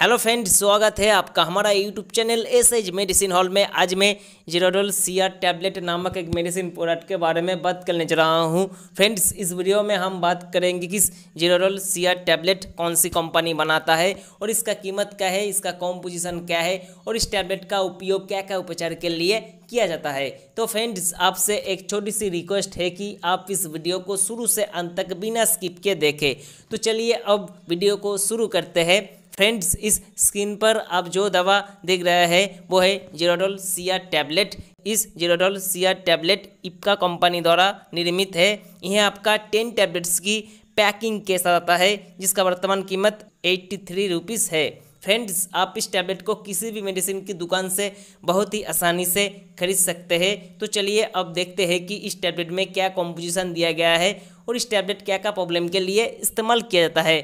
hello friend स्वागत है आपका हमारा यूट्यूब चैनल एस एज मेडिसिन हॉल में आज मैं जीरोडोल सिया टैबलेट नामक एक मेडिसिन प्रोडक्ट के बारे में बात करने जा रहा हूं फ्रेंड्स इस वीडियो में हम बात करेंगे कि जीरोडोल सिया टैबलेट कौन सी कंपनी बनाता है और इसका कीमत क्या है इसका कॉम्पोजिशन क्या है और इस टैबलेट का उपयोग क्या क्या उपचार के लिए किया जाता है तो फ्रेंड्स आपसे एक छोटी सी रिक्वेस्ट है कि आप इस वीडियो को शुरू से अंत तक बिना स्किप के देखें तो चलिए अब वीडियो को शुरू करते हैं फ्रेंड्स इस स्क्रीन पर आप जो दवा देख रहे हैं वो है जीरोडोल सिया टैबलेट इस जीरोडोल सिया टैबलेट इपका कंपनी द्वारा निर्मित है यह आपका टेन टैबलेट्स की पैकिंग के साथ आता है जिसका वर्तमान कीमत एट्टी थ्री रुपीज़ है फ्रेंड्स आप इस टैबलेट को किसी भी मेडिसिन की दुकान से बहुत ही आसानी से खरीद सकते हैं तो चलिए अब देखते हैं कि इस टैबलेट में क्या कॉम्पोजिशन दिया गया है और इस टैबलेट क्या क्या प्रॉब्लम के लिए इस्तेमाल किया जाता है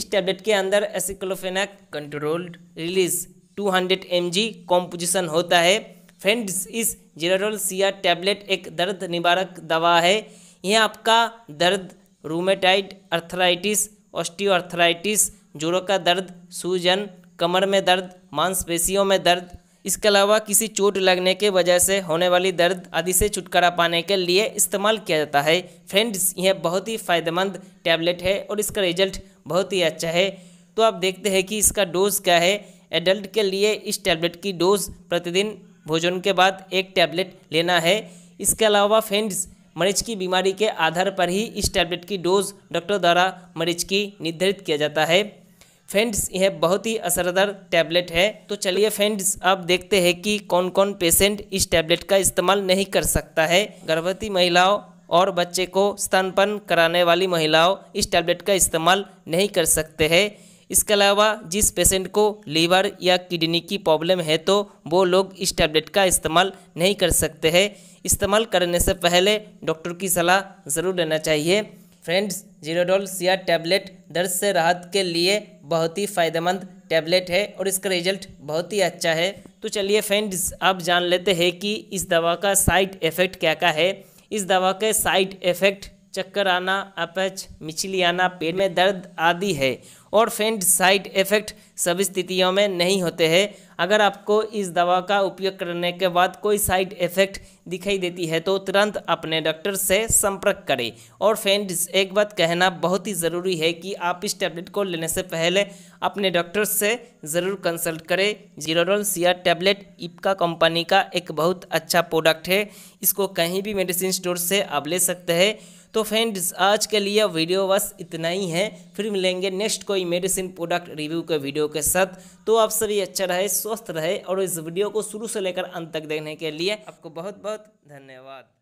इस टैबलेट के अंदर aceclofenac controlled release 200 hundred M G composition होता है फ्रेंड्स इस जेराडोल सिया टैबलेट एक दर्द निवारक दवा है यह आपका दर्द रूमेटाइड अर्थराइटिस ऑस्टियोआर्थराइटिस जोड़ों का दर्द सूजन कमर में दर्द मांसपेशियों में दर्द इसके अलावा किसी चोट लगने के वजह से होने वाली दर्द आदि से छुटकारा पाने के लिए इस्तेमाल किया जाता है फ्रेंड्स यह बहुत ही फायदेमंद टैबलेट है और इसका रिजल्ट बहुत ही अच्छा है तो आप देखते हैं कि इसका डोज क्या है एडल्ट के लिए इस टैबलेट की डोज प्रतिदिन भोजन के बाद एक टैबलेट लेना है इसके अलावा फेंड्स मरीज की बीमारी के आधार पर ही इस टैबलेट की डोज डॉक्टर द्वारा मरीज की निर्धारित किया जाता है फेंड्स यह बहुत ही असरदार टैबलेट है तो चलिए फेंड्स आप देखते हैं कि कौन कौन पेशेंट इस टैबलेट का इस्तेमाल नहीं कर सकता है गर्भवती महिलाओं और बच्चे को स्तनपन कराने वाली महिलाओं इस टैबलेट का इस्तेमाल नहीं कर सकते हैं इसके अलावा जिस पेशेंट को लीवर या किडनी की प्रॉब्लम है तो वो लोग इस टैबलेट का इस्तेमाल नहीं कर सकते हैं इस्तेमाल करने से पहले डॉक्टर की सलाह ज़रूर लेना चाहिए फ्रेंड्स जीरोडोल सिया टैबलेट दर्द से राहत के लिए बहुत ही फ़ायदेमंद टैबलेट है और इसका रिजल्ट बहुत ही अच्छा है तो चलिए फ्रेंड्स आप जान लेते हैं कि इस दवा का साइड इफ़ेक्ट क्या क्या है इस दवा के साइड इफेक्ट चक्कर आना अपच मिचली आना पेट में दर्द आदि है और फेंट साइड इफेक्ट सभी स्थितियों में नहीं होते हैं अगर आपको इस दवा का उपयोग करने के बाद कोई साइड इफेक्ट दिखाई देती है तो तुरंत अपने डॉक्टर से संपर्क करें और फ्रेंड्स एक बात कहना बहुत ही ज़रूरी है कि आप इस टैबलेट को लेने से पहले अपने डॉक्टर से ज़रूर कंसल्ट करें जीरोडोल सिया टैबलेट इपका कंपनी का एक बहुत अच्छा प्रोडक्ट है इसको कहीं भी मेडिसिन स्टोर से आप ले सकते हैं तो फ्रेंड्स आज के लिए वीडियो बस इतना ही है फिर मिलेंगे नेक्स्ट कोई मेडिसिन प्रोडक्ट रिव्यू के वीडियो के साथ तो आप सभी अच्छा रहे स्वस्थ रहे और इस वीडियो को शुरू से लेकर अंत तक देखने के लिए आपको बहुत बहुत धन्यवाद